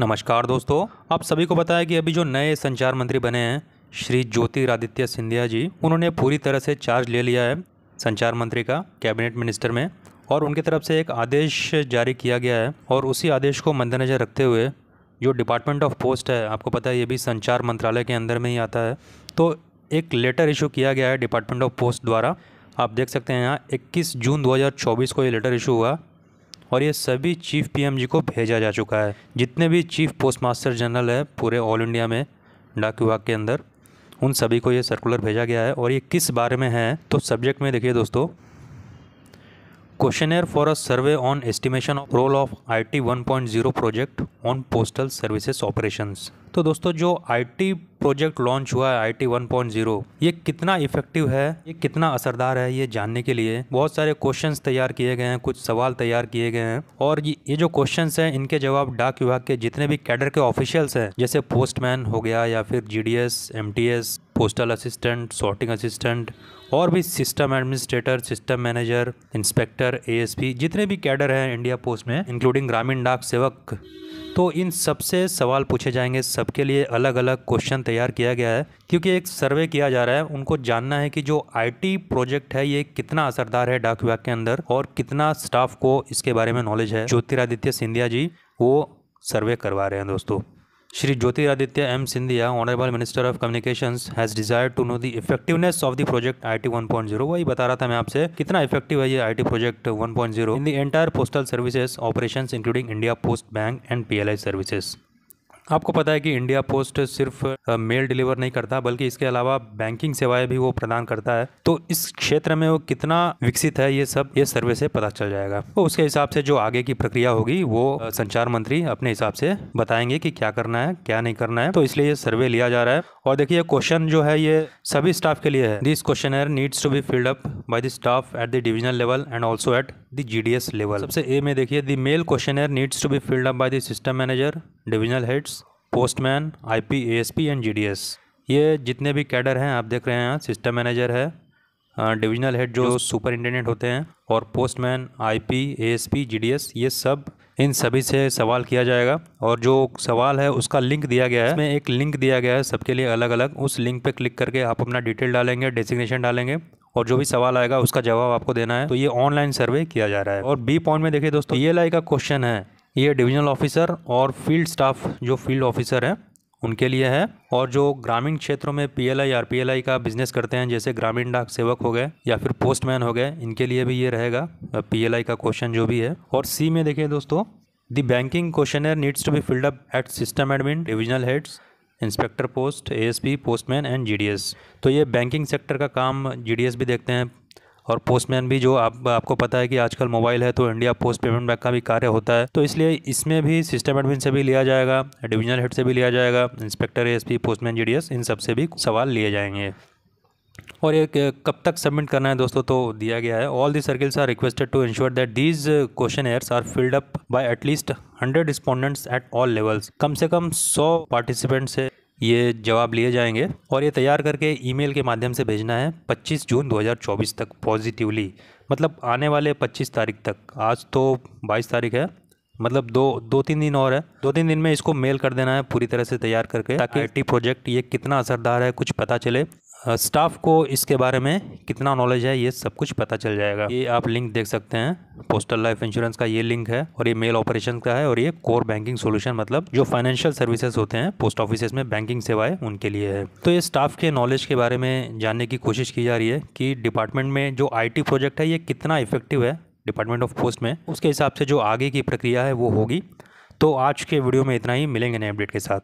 नमस्कार दोस्तों आप सभी को बताया कि अभी जो नए संचार मंत्री बने हैं श्री ज्योतिरादित्य सिंधिया जी उन्होंने पूरी तरह से चार्ज ले लिया है संचार मंत्री का कैबिनेट मिनिस्टर में और उनकी तरफ से एक आदेश जारी किया गया है और उसी आदेश को मद्देनज़र रखते हुए जो डिपार्टमेंट ऑफ पोस्ट है आपको पता है ये भी संचार मंत्रालय के अंदर में ही आता है तो एक लेटर इशू किया गया है डिपार्टमेंट ऑफ पोस्ट द्वारा आप देख सकते हैं यहाँ 21 जून 2024 को ये लेटर इशू हुआ और ये सभी चीफ पीएमजी जी को भेजा जा चुका है जितने भी चीफ पोस्ट मास्टर जनरल है पूरे ऑल इंडिया में डाक विभाग के अंदर उन सभी को ये सर्कुलर भेजा गया है और ये किस बारे में है तो सब्जेक्ट में देखिए दोस्तों questionnaire for a survey on estimation of role of IT 1.0 project on postal services operations तो दोस्तों जो आईटी प्रोजेक्ट लॉन्च हुआ है I T one point zero ये कितना इफेक्टिव है ये कितना असरदार है ये जानने के लिए बहुत सारे क्वेश्चंस तैयार किए गए हैं कुछ सवाल तैयार किए गए हैं और ये जो क्वेश्चंस हैं इनके जवाब डाक विभाग के जितने भी कैडर के ऑफिशियल्स हैं जैसे पोस्टमैन हो गया या फिर G D S M T S postal assistant sorting assistant और भी system administrator system manager inspector ए जितने भी कैडर हैं इंडिया पोस्ट में इंक्लूडिंग ग्रामीण डाक सेवक तो इन सबसे सवाल पूछे जाएंगे सबके लिए अलग अलग क्वेश्चन तैयार किया गया है क्योंकि एक सर्वे किया जा रहा है उनको जानना है कि जो आईटी प्रोजेक्ट है ये कितना असरदार है डाक विभाग के अंदर और कितना स्टाफ को इसके बारे में नॉलेज है ज्योतिरादित्य सिंधिया जी वो सर्वे करवा रहे हैं दोस्तों Shri Jyotiraditya M Scindia honourable minister of communication has desire to know the effectiveness of the project I T one point zero वही बता रहा था मैं आपसे कितना इफेक्टिव है ये I T project one point zero in the entire postal services operation including India post bank and P L I services आपको पता है कि इंडिया पोस्ट सिर्फ मेल डिलीवर नहीं करता बल्कि इसके अलावा बैंकिंग सेवाएं भी वो प्रदान करता है तो इस क्षेत्र में वो कितना विकसित है ये सब ये सर्वे से पता चल जाएगा तो उसके हिसाब से जो आगे की प्रक्रिया होगी वो संचार मंत्री अपने हिसाब से बताएंगे कि क्या करना है क्या नहीं करना है तो इसलिए ये सर्वे लिया जा रहा है और देखिए क्वेश्चन जो है ये सभी स्टाफ के लिए है this question needs to be filled up by the staff at the divisional level and also at D S level सबसे ए में देखिए the mail questionnaire needs to be filled up by the system manager divisional heads postman S P and S ये जितने भी cadre हैं आप देख रहे हैं सिस्टम मैनेजर है डिविजनल हेड जो सुपरिंटेंडेंट होते हैं और पोस्टमैन आईपी एएसपी जीडीएस ये सब इन सभी से सवाल किया जाएगा और जो सवाल है उसका लिंक दिया गया है इसमें एक लिंक दिया गया है सबके लिए अलग अलग उस लिंक पे क्लिक करके आप अपना डिटेल डालेंगे डेसिग्नेशन डालेंगे और जो भी सवाल आएगा उसका जवाब आपको देना है तो ये ऑनलाइन सर्वे किया जा रहा है और बी पॉइंट में देखिए दोस्तों ई का क्वेश्चन है ये डिविजनल ऑफिसर और फील्ड स्टाफ जो फील्ड ऑफिसर हैं उनके लिए है और जो ग्रामीण क्षेत्रों में P L I R P L I का बिजनेस करते हैं जैसे ग्रामीण डाक सेवक हो गए या फिर पोस्टमैन हो गए इनके लिए भी ये रहेगा पी एल आई का क्वेश्चन जो भी है और सी में देखिए दोस्तों the banking question needs to be filled up at system admin divisional heads inspector post ASP postman and GDS तो ये बैंकिंग सेक्टर का काम जीडीएस भी देखते हैं और पोस्टमैन भी जो आप आपको पता है कि आजकल मोबाइल है तो इंडिया पोस्ट पेमेंट बैंक का भी कार्य होता है तो इसलिए इसमें भी सिस्टम एडमिन से भी लिया जाएगा डिविजनल हेड से भी लिया जाएगा इंस्पेक्टर एएसपी पोस्टमैन जीडीएस इन सब से भी सवाल लिए जाएंगे और ये कब तक सबमिट करना है दोस्तों तो दिया गया है all the circles are requested to ensure that these questionnaires are filled up by at least hundred respondents at all levels कम से कम सौ पार्टिसिपेंट से ये जवाब लिए जाएंगे और ये तैयार करके ईमेल के माध्यम से भेजना है 25 जून 2024 तक पॉजिटिवली मतलब आने वाले 25 तारीख तक आज तो 22 तारीख है मतलब दो दो तीन दिन और है दो तीन दिन में इसको मेल कर देना है पूरी तरह से तैयार करके ताकि आईटी प्रोजेक्ट ये कितना असरदार है कुछ पता चले स्टाफ को इसके बारे में कितना नॉलेज है ये सब कुछ पता चल जाएगा ये आप लिंक देख सकते हैं पोस्टल लाइफ इंश्योरेंस का ये लिंक है और ये मेल ऑपरेशन का है और ये कोर बैंकिंग सॉल्यूशन मतलब जो फाइनेंशियल सर्विसेज होते हैं पोस्ट ऑफिस में बैंकिंग सेवाएं उनके लिए है तो ये स्टाफ के नॉलेज के बारे में जानने की कोशिश की जा रही है कि डिपार्टमेंट में जो आई प्रोजेक्ट है ये कितना इफेक्टिव है डिपार्टमेंट ऑफ पोस्ट में उसके हिसाब से जो आगे की प्रक्रिया है वो होगी तो आज के वीडियो में इतना ही मिलेंगे नए अपडेट के साथ